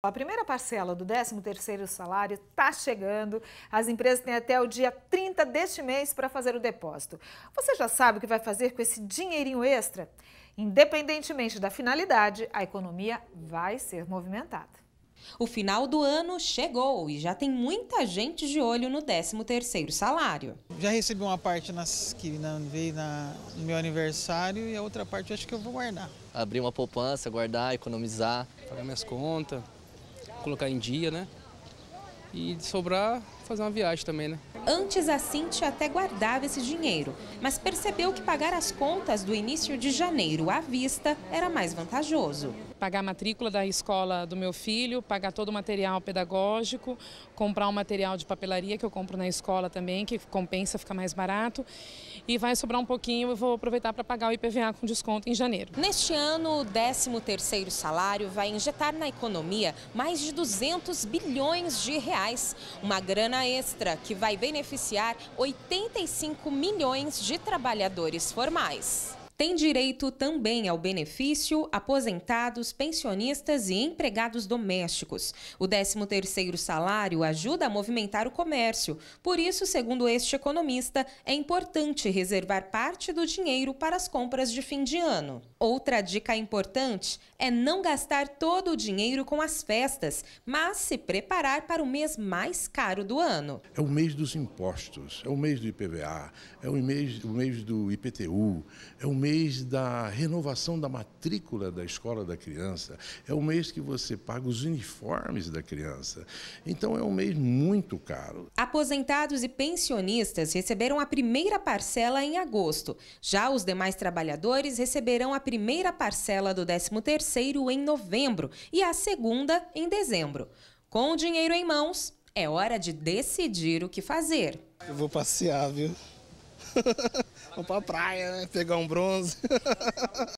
A primeira parcela do 13º salário está chegando. As empresas têm até o dia 30 deste mês para fazer o depósito. Você já sabe o que vai fazer com esse dinheirinho extra? Independentemente da finalidade, a economia vai ser movimentada. O final do ano chegou e já tem muita gente de olho no 13º salário. Já recebi uma parte nas, que não veio na, no meu aniversário e a outra parte eu acho que eu vou guardar. Abrir uma poupança, guardar, economizar, pagar minhas contas colocar em dia, né? E de sobrar, fazer uma viagem também, né? Antes a Cintia até guardava esse dinheiro, mas percebeu que pagar as contas do início de janeiro à vista era mais vantajoso pagar a matrícula da escola do meu filho, pagar todo o material pedagógico, comprar o um material de papelaria que eu compro na escola também, que compensa, fica mais barato. E vai sobrar um pouquinho, eu vou aproveitar para pagar o IPVA com desconto em janeiro. Neste ano, o 13º salário vai injetar na economia mais de 200 bilhões de reais, uma grana extra que vai beneficiar 85 milhões de trabalhadores formais têm direito também ao benefício aposentados, pensionistas e empregados domésticos. O 13º salário ajuda a movimentar o comércio. Por isso, segundo este economista, é importante reservar parte do dinheiro para as compras de fim de ano. Outra dica importante é não gastar todo o dinheiro com as festas, mas se preparar para o mês mais caro do ano. É o mês dos impostos, é o mês do IPVA, é o mês, o mês do IPTU, é o mês mês da renovação da matrícula da escola da criança, é o mês que você paga os uniformes da criança. Então é um mês muito caro. Aposentados e pensionistas receberam a primeira parcela em agosto. Já os demais trabalhadores receberão a primeira parcela do 13º em novembro e a segunda em dezembro. Com o dinheiro em mãos, é hora de decidir o que fazer. Eu vou passear, viu? Vamos pra praia, né? Pegar um bronze.